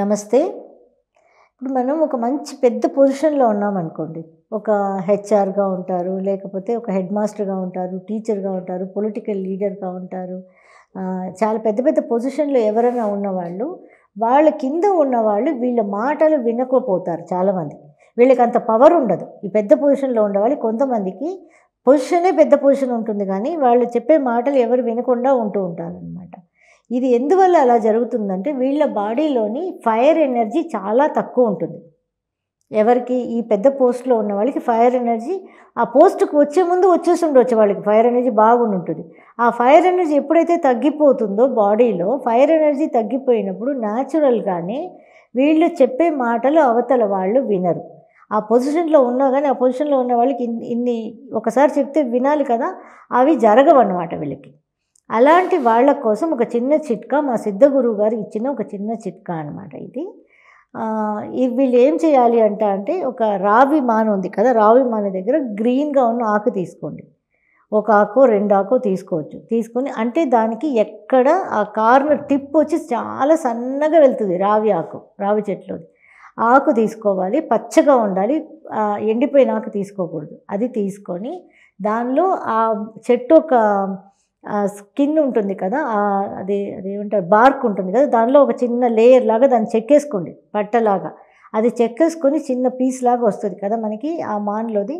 నమస్తే ఇప్పుడు మనం ఒక మంచి పెద్ద పొజిషన్లో ఉన్నామనుకోండి ఒక హెచ్ఆర్గా ఉంటారు లేకపోతే ఒక హెడ్ మాస్టర్గా ఉంటారు టీచర్గా ఉంటారు పొలిటికల్ లీడర్గా ఉంటారు చాలా పెద్ద పెద్ద పొజిషన్లో ఎవరైనా ఉన్నవాళ్ళు వాళ్ళ కింద ఉన్నవాళ్ళు వీళ్ళ మాటలు వినకపోతారు చాలామంది వీళ్ళకి అంత పవర్ ఉండదు ఈ పెద్ద పొజిషన్లో ఉండేవాళ్ళు కొంతమందికి పొజిషనే పెద్ద పొజిషన్ ఉంటుంది కానీ వాళ్ళు చెప్పే మాటలు ఎవరు వినకుండా ఉంటూ అనమాట ఇది ఎందువల్ల అలా జరుగుతుందంటే వీళ్ళ బాడీలోని ఫైర్ ఎనర్జీ చాలా తక్కువ ఉంటుంది ఎవరికి ఈ పెద్ద పోస్ట్లో ఉన్న వాళ్ళకి ఫైర్ ఎనర్జీ ఆ పోస్ట్కి వచ్చే ముందు వచ్చేసి ఉండవచ్చు వాళ్ళకి ఫైర్ ఎనర్జీ బాగుండి ఉంటుంది ఆ ఫైర్ ఎనర్జీ ఎప్పుడైతే తగ్గిపోతుందో బాడీలో ఫైర్ ఎనర్జీ తగ్గిపోయినప్పుడు న్యాచురల్గానే వీళ్ళు చెప్పే మాటలు అవతల వాళ్ళు వినరు ఆ పొజిషన్లో ఉన్నా కానీ ఆ పొజిషన్లో ఉన్న వాళ్ళకి ఇన్ని ఒకసారి చెప్తే వినాలి కదా అవి జరగవన్నమాట వీళ్ళకి అలాంటి వాళ్ళ కోసం ఒక చిన్న చిట్కా మా గురువు గారు ఇచ్చిన ఒక చిన్న చిట్కా అనమాట ఇది వీళ్ళు ఏం చేయాలి అంట అంటే ఒక రావి మాన ఉంది కదా రావి మాన దగ్గర గ్రీన్గా ఉన్న ఆకు తీసుకోండి ఒక ఆకు రెండు ఆకు తీసుకోవచ్చు తీసుకొని అంటే దానికి ఎక్కడ ఆ కార్నర్ టిప్ వచ్చి చాలా సన్నగా వెళ్తుంది రావి ఆకు రావి చెట్లు ఆకు తీసుకోవాలి పచ్చగా ఉండాలి ఎండిపోయిన ఆకు తీసుకోకూడదు అది తీసుకొని దానిలో ఆ చెట్టు ఒక స్కిన్ ఉంటుంది కదా అది అది ఏమంటారు బార్క్ ఉంటుంది కదా దానిలో ఒక చిన్న లేయర్ లాగా దాన్ని చెక్కేసుకోండి బట్టలాగా అది చెక్కేసుకొని చిన్న పీస్ లాగా వస్తుంది కదా మనకి ఆ మాన్లోది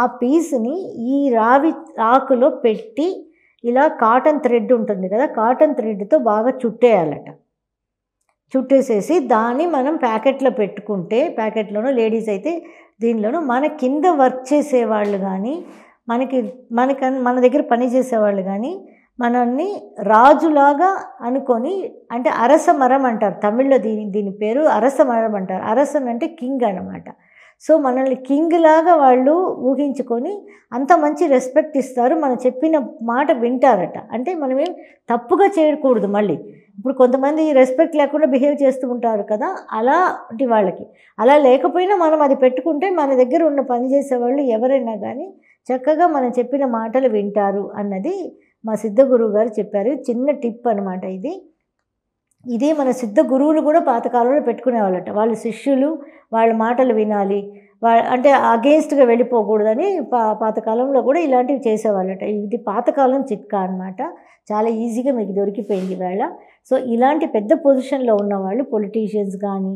ఆ పీస్ని ఈ రావి ఆకులో పెట్టి ఇలా కాటన్ థ్రెడ్ ఉంటుంది కదా కాటన్ థ్రెడ్తో బాగా చుట్టేయాలట చుట్టేసేసి దాన్ని మనం ప్యాకెట్లో పెట్టుకుంటే ప్యాకెట్లోనూ లేడీస్ అయితే దీనిలోనూ మన కింద వర్క్ చేసే వాళ్ళు కానీ మనకి మనక మన దగ్గర పనిచేసేవాళ్ళు కానీ మనల్ని రాజులాగా అనుకొని అంటే అరస మరం అంటారు తమిళ్లో దీని దీని పేరు అరస మరం అంటారు అరసన్ అంటే కింగ్ అనమాట సో మనల్ని కింగ్ లాగా వాళ్ళు ఊహించుకొని అంత మంచి రెస్పెక్ట్ ఇస్తారు మనం చెప్పిన మాట వింటారట అంటే ఏం తప్పుగా చేయకూడదు మళ్ళీ ఇప్పుడు కొంతమంది రెస్పెక్ట్ లేకుండా బిహేవ్ చేస్తూ ఉంటారు కదా అలాంటి వాళ్ళకి అలా లేకపోయినా మనం అది పెట్టుకుంటే మన దగ్గర ఉన్న పనిచేసే వాళ్ళు ఎవరైనా కానీ చక్కగా మనం చెప్పిన మాటలు వింటారు అన్నది మా సిద్ధ గురువు గారు చెప్పారు చిన్న టిప్ అనమాట ఇది ఇదే మన సిద్ధ గురువులు కూడా పాతకాలంలో పెట్టుకునేవాళ్ళట వాళ్ళ శిష్యులు వాళ్ళ మాటలు వినాలి వా అంటే అగేన్స్ట్గా వెళ్ళిపోకూడదని పా పాతకాలంలో కూడా ఇలాంటివి చేసేవాళ్ళట ఇది పాతకాలం చిట్కా అనమాట చాలా ఈజీగా మీకు దొరికిపోయింది వేళ సో ఇలాంటి పెద్ద పొజిషన్లో ఉన్నవాళ్ళు పొలిటీషియన్స్ కానీ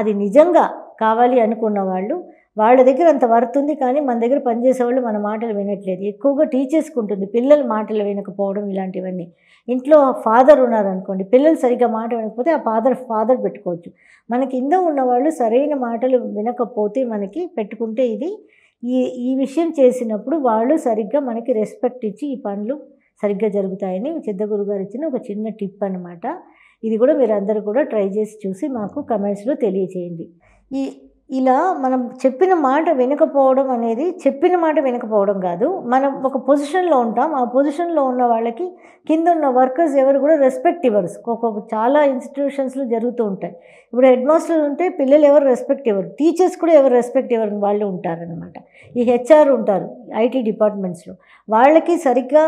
అది నిజంగా కావాలి అనుకున్న వాళ్ళు వాళ్ళ దగ్గర అంత వర్త్ ఉంది కానీ మన దగ్గర పనిచేసే వాళ్ళు మన మాటలు వినట్లేదు ఎక్కువగా టీచర్స్కి ఉంటుంది పిల్లలు మాటలు వినకపోవడం ఇలాంటివన్నీ ఇంట్లో ఫాదర్ ఉన్నారనుకోండి పిల్లలు సరిగ్గా మాట వినకపోతే ఆ ఫాదర్ ఫాదర్ పెట్టుకోవచ్చు మన కింద ఉన్నవాళ్ళు సరైన మాటలు వినకపోతే మనకి పెట్టుకుంటే ఇది ఈ ఈ విషయం చేసినప్పుడు వాళ్ళు సరిగ్గా మనకి రెస్పెక్ట్ ఇచ్చి ఈ పనులు సరిగ్గా జరుగుతాయని చిద్దగురు గారు ఇచ్చిన ఒక చిన్న టిప్ అనమాట ఇది కూడా మీరు కూడా ట్రై చేసి చూసి మాకు కమెంట్స్లో తెలియజేయండి ఈ ఇలా మనం చెప్పిన మాట వినకపోవడం అనేది చెప్పిన మాట వినకపోవడం కాదు మనం ఒక పొజిషన్లో ఉంటాం ఆ పొజిషన్లో ఉన్న వాళ్ళకి కింద ఉన్న వర్కర్స్ ఎవరు కూడా రెస్పెక్ట్ ఇవ్వరు ఒక్కొక్క చాలా ఇన్స్టిట్యూషన్స్లో జరుగుతూ ఉంటాయి ఇప్పుడు హెడ్ మాస్టర్లు ఉంటే పిల్లలు ఎవరు రెస్పెక్ట్ ఇవ్వరు టీచర్స్ కూడా ఎవరు రెస్పెక్ట్ ఇవ్వరు వాళ్ళు ఉంటారనమాట ఈ హెచ్ఆర్ ఉంటారు ఐటీ డిపార్ట్మెంట్స్లో వాళ్ళకి సరిగ్గా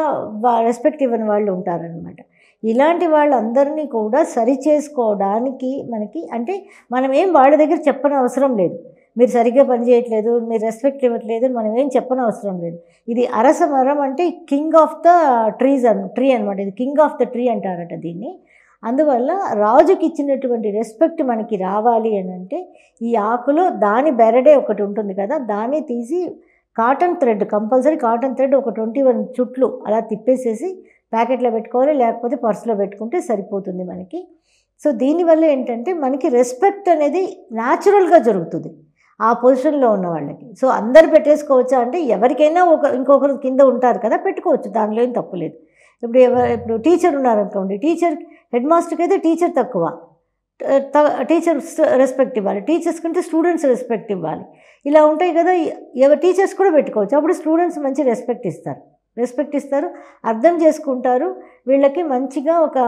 రెస్పెక్ట్ ఇవ్వని వాళ్ళు ఉంటారనమాట ఇలాంటి వాళ్ళందరినీ కూడా సరి చేసుకోవడానికి మనకి అంటే మనం ఏం వాళ్ళ దగ్గర చెప్పని అవసరం లేదు మీరు సరిగ్గా పనిచేయట్లేదు మీరు రెస్పెక్ట్ ఇవ్వట్లేదు మనం ఏం చెప్పని అవసరం లేదు ఇది అరస మరం అంటే కింగ్ ఆఫ్ ద ట్రీస్ అన్ ట్రీ అనమాట ఇది కింగ్ ఆఫ్ ద ట్రీ అంటారట దీన్ని అందువల్ల రాజుకి ఇచ్చినటువంటి రెస్పెక్ట్ మనకి రావాలి అని అంటే ఈ ఆకులో దాని బెరడే ఒకటి ఉంటుంది కదా దాన్ని తీసి cotton thread compulsory cotton thread ఒక ట్వంటీ వన్ చుట్లు అలా తిప్పేసేసి ప్యాకెట్లో పెట్టుకోవాలి లేకపోతే పర్సులో పెట్టుకుంటే సరిపోతుంది మనకి సో దీనివల్ల ఏంటంటే మనకి రెస్పెక్ట్ అనేది న్యాచురల్గా జరుగుతుంది ఆ పొజిషన్లో ఉన్న వాళ్ళకి సో అందరు పెట్టేసుకోవచ్చా అంటే ఎవరికైనా ఒక ఇంకొకరు కింద ఉంటారు కదా పెట్టుకోవచ్చు దానిలో ఏం తప్పు లేదు ఇప్పుడు ఎవరు ఇప్పుడు టీచర్ ఉన్నారనుకోండి టీచర్ హెడ్ మాస్టర్కి అయితే టీచర్ తక్కువ టీచర్స్ రెస్పెక్ట్ ఇవ్వాలి టీచర్స్ కంటే స్టూడెంట్స్ రెస్పెక్ట్ ఇవ్వాలి ఇలా ఉంటాయి కదా ఎవరు టీచర్స్ కూడా పెట్టుకోవచ్చు అప్పుడు స్టూడెంట్స్ మంచి రెస్పెక్ట్ ఇస్తారు రెస్పెక్ట్ ఇస్తారు అర్థం చేసుకుంటారు వీళ్ళకి మంచిగా ఒక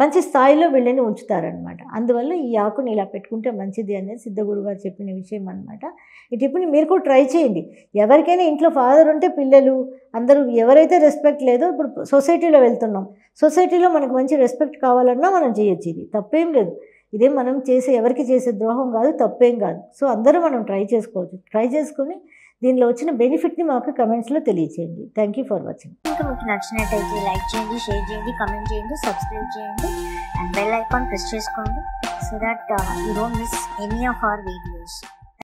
మంచి స్థాయిలో వీళ్ళని ఉంచుతారనమాట అందువల్ల ఈ ఆకుని ఇలా పెట్టుకుంటే మంచిది అనేది సిద్ధగురు గారు చెప్పిన విషయం అనమాట ఈ టిప్ని మీరు కూడా ట్రై చేయండి ఎవరికైనా ఇంట్లో ఫాదర్ ఉంటే పిల్లలు అందరూ ఎవరైతే రెస్పెక్ట్ లేదో ఇప్పుడు సొసైటీలో వెళ్తున్నాం సొసైటీలో మనకు మంచి రెస్పెక్ట్ కావాలన్నా మనం చేయొచ్చు ఇది తప్పేం లేదు ఇదే మనం చేసే ఎవరికి చేసే ద్రోహం కాదు తప్పేం కాదు సో అందరూ మనం ట్రై చేసుకోవచ్చు ట్రై చేసుకొని దీనిలో వచ్చిన బెనిఫిట్ని మాకు కమెంట్స్లో తెలియచేయండి థ్యాంక్ యూ ఫర్ వాచింగ్ ఇంకా మీకు నచ్చినట్టయితే లైక్ చేయండి షేర్ చేయండి కమెంట్ చేయండి సబ్స్క్రైబ్ చేయండి అండ్ బెల్ ఐకాన్ ప్రెస్ చేసుకోండి so that you don't miss any of our videos